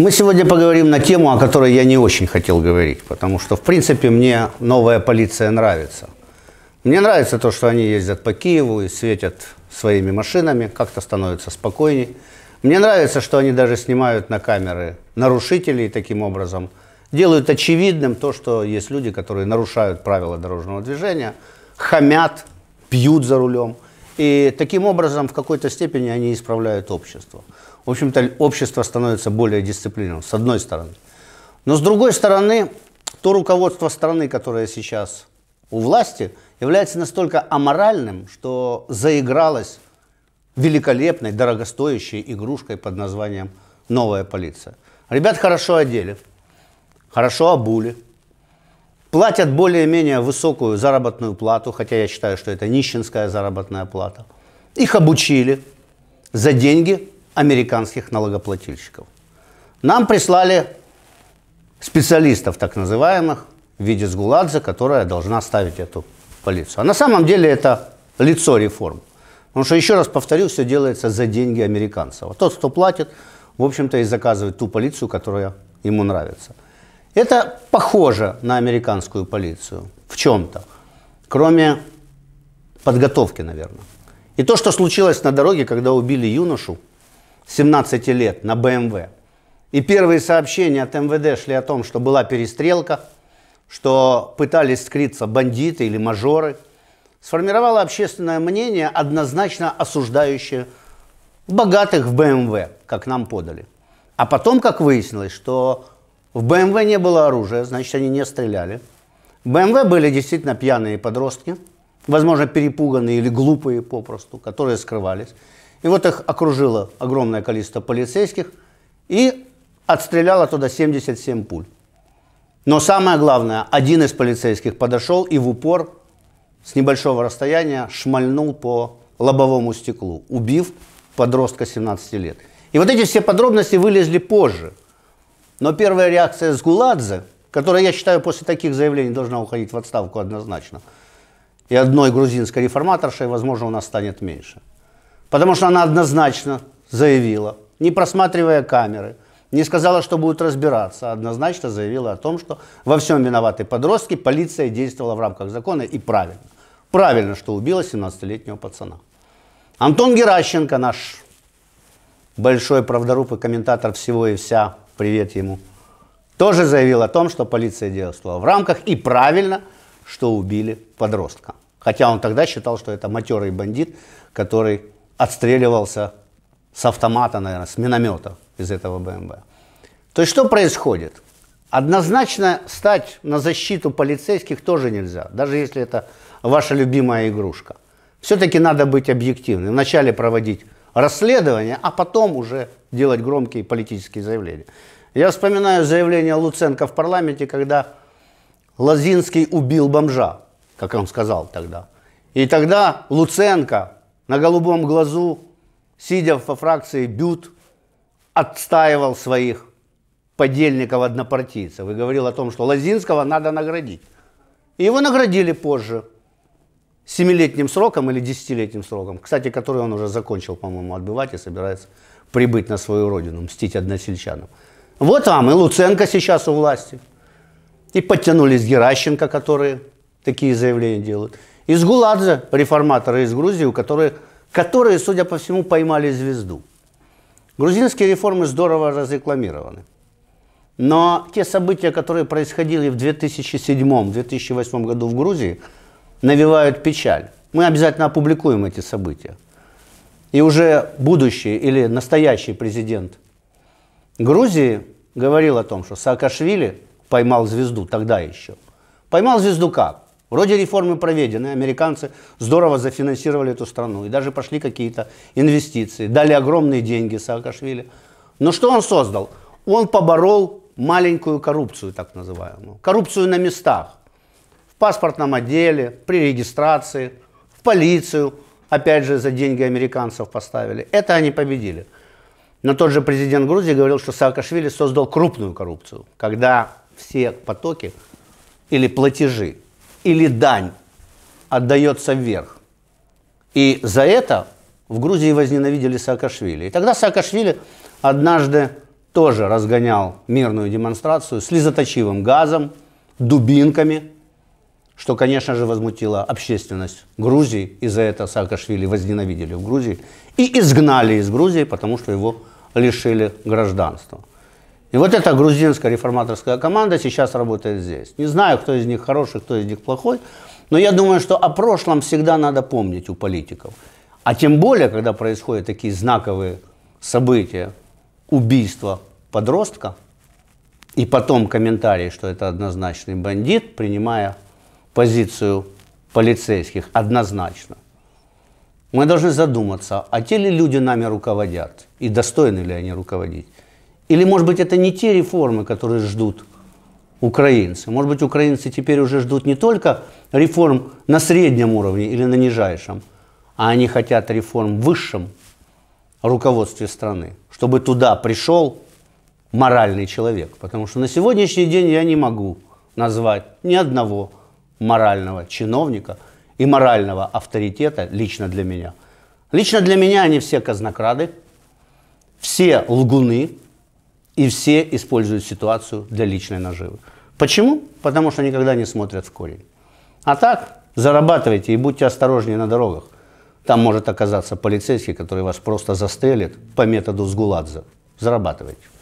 Мы сегодня поговорим на тему, о которой я не очень хотел говорить, потому что, в принципе, мне новая полиция нравится. Мне нравится то, что они ездят по Киеву и светят своими машинами, как-то становятся спокойней. Мне нравится, что они даже снимают на камеры нарушителей таким образом, делают очевидным то, что есть люди, которые нарушают правила дорожного движения, хамят, пьют за рулем – и таким образом в какой-то степени они исправляют общество. В общем-то, общество становится более дисциплинированным, с одной стороны. Но с другой стороны, то руководство страны, которое сейчас у власти, является настолько аморальным, что заигралось великолепной, дорогостоящей игрушкой под названием «Новая полиция». Ребят хорошо одели, хорошо обули – платят более-менее высокую заработную плату, хотя я считаю, что это нищенская заработная плата. Их обучили за деньги американских налогоплательщиков. Нам прислали специалистов, так называемых, в виде Сгуладзе, которая должна ставить эту полицию. А на самом деле это лицо реформ. Потому что, еще раз повторю, все делается за деньги американцев. А тот, кто платит, в общем-то и заказывает ту полицию, которая ему нравится. Это похоже на американскую полицию в чем-то, кроме подготовки, наверное. И то, что случилось на дороге, когда убили юношу 17 лет на БМВ, эм и первые сообщения от МВД эм шли о том, что была перестрелка, что пытались скрыться бандиты или мажоры, сформировало общественное мнение, однозначно осуждающее богатых в БМВ, эм как нам подали. А потом, как выяснилось, что в БМВ не было оружия, значит, они не стреляли. В БМВ были действительно пьяные подростки, возможно, перепуганные или глупые попросту, которые скрывались. И вот их окружило огромное количество полицейских и отстреляло туда 77 пуль. Но самое главное, один из полицейских подошел и в упор с небольшого расстояния шмальнул по лобовому стеклу, убив подростка 17 лет. И вот эти все подробности вылезли позже – но первая реакция с Гуладзе, которая, я считаю, после таких заявлений должна уходить в отставку однозначно, и одной грузинской реформаторшей, возможно, у нас станет меньше. Потому что она однозначно заявила, не просматривая камеры, не сказала, что будут разбираться, а однозначно заявила о том, что во всем виноваты подростки, полиция действовала в рамках закона и правильно. Правильно, что убила 17-летнего пацана. Антон Геращенко, наш большой правдоруб и комментатор всего и вся, привет ему, тоже заявил о том, что полиция действовала в рамках и правильно, что убили подростка. Хотя он тогда считал, что это матерый бандит, который отстреливался с автомата, наверное, с миномета из этого БМВ. То есть что происходит? Однозначно стать на защиту полицейских тоже нельзя, даже если это ваша любимая игрушка. Все-таки надо быть объективным. Вначале проводить расследование, а потом уже делать громкие политические заявления. Я вспоминаю заявление Луценко в парламенте, когда Лозинский убил бомжа, как он сказал тогда. И тогда Луценко на голубом глазу, сидя во фракции Бют, отстаивал своих подельников-однопартийцев и говорил о том, что Лозинского надо наградить. И его наградили позже – семилетним сроком или десятилетним сроком, кстати, который он уже закончил, по-моему, отбывать и собирается прибыть на свою родину, мстить односельчанам. Вот вам и Луценко сейчас у власти. И подтянулись Геращенко, которые такие заявления делают. Из Гуладзе, реформаторы из Грузии, которые, которые, судя по всему, поймали звезду. Грузинские реформы здорово разрекламированы. Но те события, которые происходили в 2007-2008 году в Грузии – навевают печаль. Мы обязательно опубликуем эти события. И уже будущий или настоящий президент Грузии говорил о том, что Саакашвили поймал звезду тогда еще. Поймал звезду как? Вроде реформы проведены, американцы здорово зафинансировали эту страну, и даже пошли какие-то инвестиции, дали огромные деньги Саакашвили. Но что он создал? Он поборол маленькую коррупцию, так называемую. Коррупцию на местах паспортном отделе, при регистрации, в полицию, опять же, за деньги американцев поставили. Это они победили. Но тот же президент Грузии говорил, что Саакашвили создал крупную коррупцию, когда все потоки или платежи, или дань отдается вверх. И за это в Грузии возненавидели Саакашвили. И тогда Саакашвили однажды тоже разгонял мирную демонстрацию с газом, дубинками – что, конечно же, возмутило общественность Грузии, и за это Саакашвили возненавидели в Грузии, и изгнали из Грузии, потому что его лишили гражданства. И вот эта грузинская реформаторская команда сейчас работает здесь. Не знаю, кто из них хороший, кто из них плохой, но я думаю, что о прошлом всегда надо помнить у политиков. А тем более, когда происходят такие знаковые события, убийство подростка, и потом комментарий, что это однозначный бандит, принимая позицию полицейских однозначно. Мы должны задуматься, а те ли люди нами руководят и достойны ли они руководить. Или, может быть, это не те реформы, которые ждут украинцы. Может быть, украинцы теперь уже ждут не только реформ на среднем уровне или на нижайшем, а они хотят реформ в высшем руководстве страны, чтобы туда пришел моральный человек. Потому что на сегодняшний день я не могу назвать ни одного морального чиновника и морального авторитета лично для меня. Лично для меня они все казнокрады, все лгуны и все используют ситуацию для личной наживы. Почему? Потому что никогда не смотрят в корень. А так, зарабатывайте и будьте осторожнее на дорогах. Там может оказаться полицейский, который вас просто застрелит по методу Сгуладзе. Зарабатывайте.